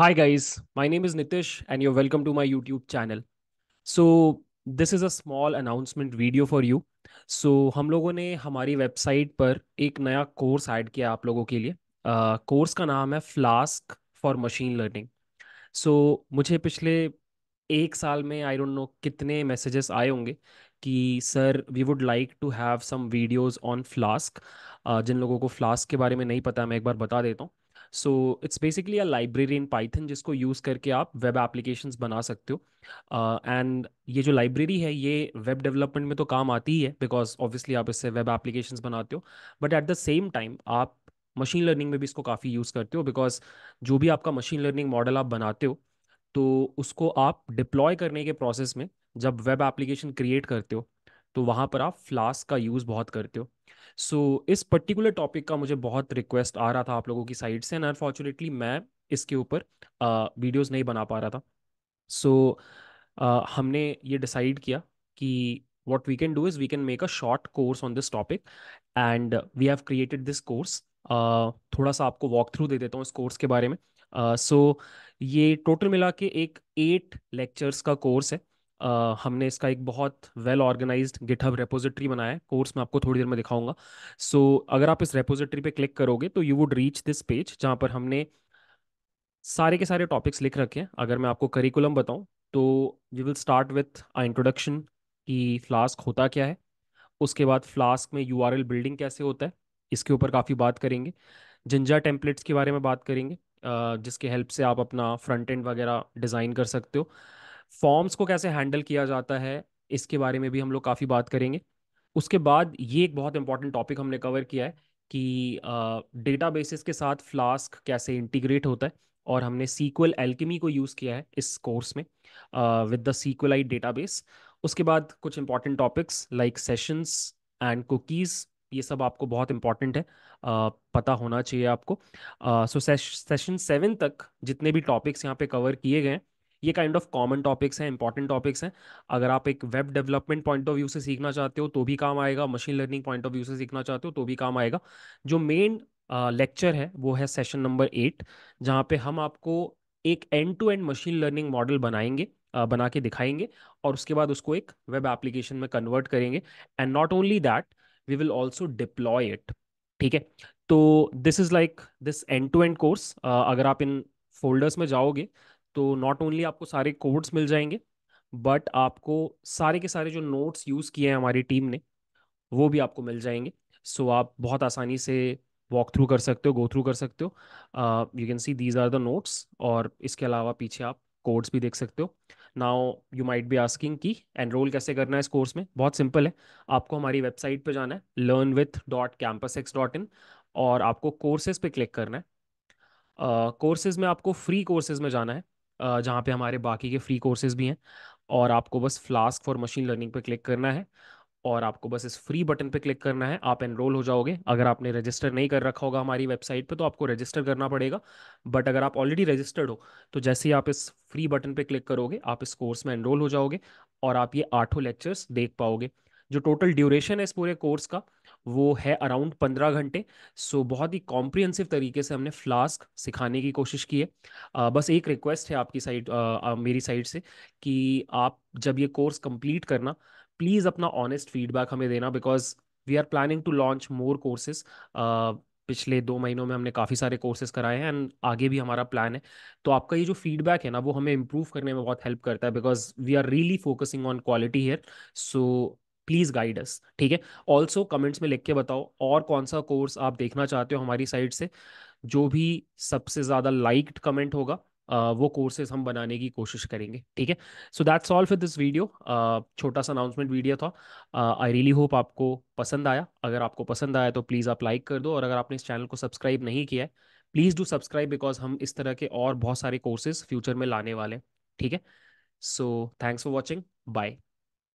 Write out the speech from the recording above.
Hi guys, my name is Nitish and you're welcome to my YouTube channel. So this is a small announcement video for you. So हम लोगों ने हमारी website पर एक नया course add किया आप लोगों के लिए कोर्स uh, का नाम है Flask for machine learning so मुझे पिछले एक साल में आई डोंट नो कितने मैसेजेस आए होंगे कि sir we would like to have some videos on Flask जिन लोगों को फ्लास्क के बारे में नहीं पता मैं एक बार बता देता हूँ so it's basically a library in Python जिसको यूज़ करके आप वेब एप्लीकेशंस बना सकते हो एंड uh, ये जो लाइब्रेरी है ये वेब डेवलपमेंट में तो काम आती ही है बिकॉज ऑब्वियसली आप इससे वेब एप्लीकेशंस बनाते हो but at the same time आप मशीन लर्निंग में भी इसको काफ़ी यूज़ करते हो बिकॉज जो भी आपका मशीन लर्निंग मॉडल आप बनाते हो तो उसको आप डिप्लॉय करने के प्रोसेस में जब वेब एप्लीकेशन क्रिएट करते हो तो वहाँ पर आप फ्लास्क का यूज़ बहुत करते हो सो so, इस पर्टिकुलर टॉपिक का मुझे बहुत रिक्वेस्ट आ रहा था आप लोगों की साइड से एंड अनफॉर्चुनेटली मैं इसके ऊपर वीडियोस नहीं बना पा रहा था सो so, हमने ये डिसाइड किया कि what we can do is we can make a short course on this topic and we have created this course थोड़ा सा आपको वॉक थ्रू दे देता हूँ इस कोर्स के बारे में सो uh, so, ये टोटल मिला के एक एट लेक्चर्स का कोर्स है Uh, हमने इसका एक बहुत वेल ऑर्गेनाइज्ड गिटहब रेपोजिटरी बनाया है कोर्स में आपको थोड़ी देर में दिखाऊंगा सो so, अगर आप इस रेपोजिटरी पे क्लिक करोगे तो you would reach this page जहाँ पर हमने सारे के सारे टॉपिक्स लिख रखे हैं अगर मैं आपको करिकुलम बताऊँ तो we will start with I introduction कि फ्लास्क होता क्या है उसके बाद फ्लास्क में यू बिल्डिंग कैसे होता है इसके ऊपर काफ़ी बात करेंगे जिंजा टेम्पलेट्स के बारे में बात करेंगे जिसके हेल्प से आप अपना फ्रंट एंड वगैरह डिज़ाइन कर सकते हो फॉर्म्स को कैसे हैंडल किया जाता है इसके बारे में भी हम लोग काफ़ी बात करेंगे उसके बाद ये एक बहुत इंपॉर्टेंट टॉपिक हमने कवर किया है कि डेटा बेसिस के साथ फ्लास्क कैसे इंटीग्रेट होता है और हमने सीक्वल एल्किमी को यूज़ किया है इस कोर्स में विद द सीक्वलाइट डेटा उसके बाद कुछ important topics like sessions and cookies ये सब आपको बहुत इंपॉर्टेंट है uh, पता होना चाहिए आपको सो सेशन सेवन तक जितने भी टॉपिक्स यहाँ पे कवर किए गए हैं ये काइंड ऑफ कॉमन टॉपिक्स हैं इंपॉर्टेंट टॉपिक्स हैं अगर आप एक web development point of view से सीखना चाहते हो तो भी काम आएगा machine learning point of view से सीखना चाहते हो तो भी काम आएगा जो मेन लेक्चर है वो है सेशन नंबर एट जहाँ पे हम आपको एक end to end machine learning model बनाएंगे बना के दिखाएंगे और उसके बाद उसको एक वेब एप्लीकेशन में कन्वर्ट करेंगे and not only that we will also deploy it ठीक है तो this is like this end to end course अगर आप इन फोल्डर्स में जाओगे तो नॉट ओनली आपको सारे कोड्स मिल जाएंगे बट आपको सारे के सारे जो नोट्स यूज़ किए हैं हमारी टीम ने वो भी आपको मिल जाएंगे सो आप बहुत आसानी से वॉक थ्रू कर सकते हो गो थ्रू कर सकते हो you can see these are the notes और इसके अलावा पीछे आप कोड्स भी देख सकते हो now you might be asking कि एनरोल कैसे करना है इस कोर्स में बहुत सिंपल है आपको हमारी वेबसाइट पर जाना है learn with dot CampusX dot in और आपको कोर्सेज पे क्लिक करना है कोर्सेज uh, में आपको फ्री कोर्सेज में जाना है जहाँ पे हमारे बाकी के फ्री कोर्सेज भी हैं और आपको बस फ्लास्क फॉर मशीन लर्निंग पे क्लिक करना है और आपको बस इस फ्री बटन पे क्लिक करना है आप एनरोल हो जाओगे अगर आपने रजिस्टर नहीं कर रखा होगा हमारी वेबसाइट पे तो आपको रजिस्टर करना पड़ेगा बट अगर आप ऑलरेडी रजिस्टर्ड हो तो जैसे ही आप इस फ्री बटन पे क्लिक करोगे आप इस कोर्स में एनरोल हो जाओगे और आप ये आठों लेक्चर्स देख पाओगे जो टोटल ड्यूरेशन है इस पूरे कोर्स का वो है अराउंड पंद्रह घंटे सो बहुत ही कॉम्प्रिहेंसिव तरीके से हमने फ्लास्क सिखाने की कोशिश की है आ, बस एक रिक्वेस्ट है आपकी साइड मेरी साइड से कि आप जब ये कोर्स कंप्लीट करना प्लीज़ अपना ऑनेस्ट फीडबैक हमें देना because we are planning to launch more courses पिछले दो महीनों में हमने काफ़ी सारे कोर्सेज कराए हैं एंड आगे भी हमारा प्लान है तो आपका ये जो फीडबैक है ना वो हमें इम्प्रूव करने में बहुत हेल्प करता है because we are really focusing on quality here so please guide us ठीक है ऑल्सो कमेंट्स में लिख के बताओ और कौन सा कोर्स आप देखना चाहते हो हमारी साइड से जो भी सबसे ज्यादा लाइक्ड कमेंट होगा Uh, वो कोर्सेज हम बनाने की कोशिश करेंगे ठीक है so that's all for this video छोटा सा अनाउंसमेंट वीडियो था आई रियली होप आपको पसंद आया अगर आपको पसंद आया तो प्लीज़ आप लाइक कर दो और अगर आपने इस चैनल को सब्सक्राइब नहीं किया है प्लीज़ डू सब्सक्राइब बिकॉज हम इस तरह के और बहुत सारे कोर्सेज फ्यूचर में लाने वाले हैं ठीक है so thanks for watching bye